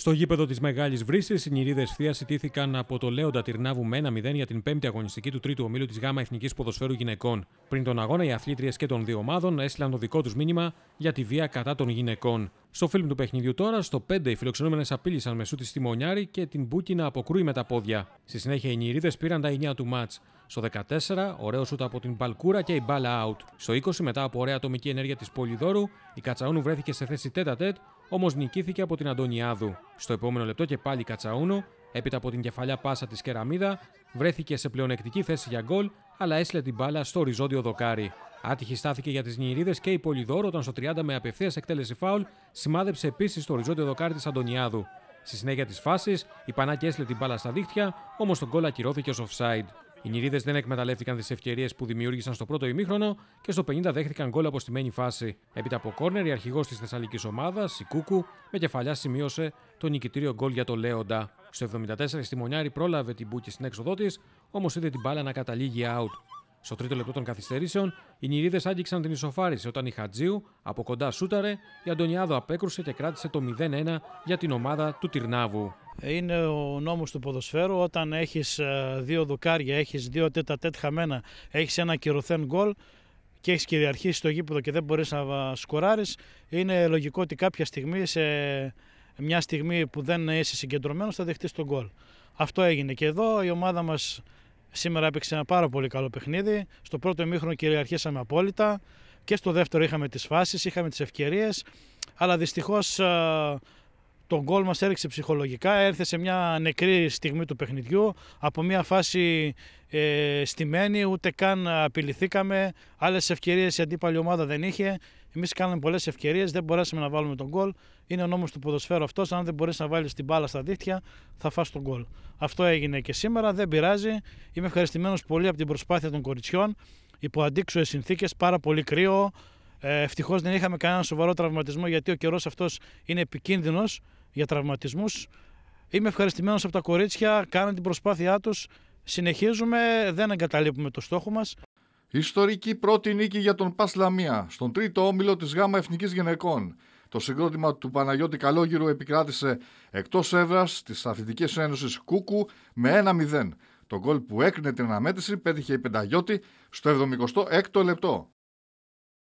Στο γήπεδο της Μεγάλης Βρύσης, οι Νηρίδες Φθία ιτήθηκαν από το Λέοντα Τυρνάβου με 1-0 για την 5η αγωνιστική του 3ου ομίλου της ΓΑΜΑ Εθνικής Ποδοσφαίρου Γυναικών. Πριν τον αγώνα, οι αθλήτριες και των δύο ομάδων έστειλαν το δικό τους μήνυμα για τη βία κατά των γυναικών. Στο φιλμ του παιχνιδιού τώρα, στο 5 οι φιλοξενούμενες απείλησαν Μεσούτη στη Μονιάρη και την να αποκρούει με τα πόδια. Στη συνέχεια οι Νηρίδες πήραν τα 9 του ματ. Στο 14, ωραίο σούτ από την Μπαλκούρα και η μπάλα out. Στο 20, μετά από ωραία ατομική ενέργεια της Πολυδόρου, η Κατσαούνου βρέθηκε σε θέση τέτα τέτ όμως νικήθηκε από την Αντωνιάδου. Στο επόμενο λεπτό και πάλι Κατσαούνο, έπειτα από την κεφαλιά πάσα της Κεραμίδα, βρέθηκε σε πλεονεκτική θέση για γκολ, αλλά έστειλε την μπάλα στο οριζόντιο δοκάρι. Άτυχη στάθηκε για τις Νιηρίδες και η Πολυδόρο όταν στο 30 με απευθείας εκτέλεση φάουλ σημάδεψε επίσης το οριζόντιο δοκάρι της Αντωνιάδου. Στη συνέχεια της φάσης, η Πανάκη έστειλε την μπάλα στα δίχτυα, όμως τον γκολ ακυρώθηκε ως offside. Οι Νηρίδε δεν εκμεταλλεύτηκαν τις ευκαιρίες που δημιούργησαν στο πρώτο ημίχρονο και στο 50 δέχτηκαν γκολ από στη μένη φάση. Έπειτα από κόρνερ, η αρχηγός της Θεσσαλικής ομάδας, η Κούκου, με κεφαλιά σημείωσε το νικητήριο γκολ για το Λέοντα. Στο 74 στη Μονιάρη πρόλαβε την Μπούκη στην έξοδό της, όμως είδε την μπάλα να καταλήγει out. Στο τρίτο λεπτό των καθυστερήσεων, οι Νιρίδες άγγιξαν την ισοφάριση όταν η Χατζίου από κοντά σούταρε, η Αντωνιάδο απέκρουσε και κράτησε το 0-1 για την ομάδα του Τυρνάβου είναι ο νόμος του ποδοσφαίρου. Όταν έχεις ε, δύο δοκάρια, έχεις δύο τέτα τέτ χαμένα, έχεις ένα κυρωθέν γκολ και έχεις κυριαρχήσει το γήπεδο και δεν μπορείς να ε, σκοράρεις, είναι λογικό ότι κάποια στιγμή, σε μια στιγμή που δεν είσαι συγκεντρωμένος, θα δεχτείς τον γκολ. Αυτό έγινε και εδώ. Η ομάδα μας σήμερα έπαιξε ένα πάρα πολύ καλό παιχνίδι. Στο πρώτο ημίχρονο κυριαρχήσαμε απόλυτα και στο δεύτερο είχαμε τις φάσεις, είχαμε τις ευκαιρίες, αλλά δυστυχώς ε, το γκολ μας έριξε ψυχολογικά, έρθε σε μια νεκρή στιγμή του παιχνιδιού, από μια φάση ε, στημένη, ούτε καν απειληθήκαμε, άλλες ευκαιρίες η αντίπαλη ομάδα δεν είχε, εμείς κάναμε πολλές ευκαιρίες, δεν μπορέσαμε να βάλουμε τον γκολ, είναι ο νόμος του ποδοσφαίρου αυτός, αν δεν μπορείς να βάλεις την μπάλα στα δίχτυα θα φας τον γκολ. Αυτό έγινε και σήμερα, δεν πειράζει, είμαι ευχαριστημένος πολύ από την προσπάθεια των κοριτσιών, υπό συνθήκες, πάρα πολύ κρύο, ε, Ευτυχώς δεν είχαμε κανένα σοβαρό τραυματισμό γιατί ο καιρός αυτός είναι επικίνδυνος για τραυματισμούς. Είμαι ευχαριστημένος από τα κορίτσια, κάνουν την προσπάθειά τους, συνεχίζουμε, δεν εγκαταλείπουμε το στόχο μας. Ιστορική πρώτη νίκη για τον Πας Λαμία, στον τρίτο όμιλο της ΓΑΜΑ Εθνικής Γυναικών. Το συγκρότημα του Παναγιώτη Καλόγυρου επικράτησε εκτός έδρας της Αθλητικής Ένωσης Κούκου με 1-0. Το γκολ που έκρινε την αναμέτρηση πέτυχε η Πενταγιώτη στο 76ο λεπτό.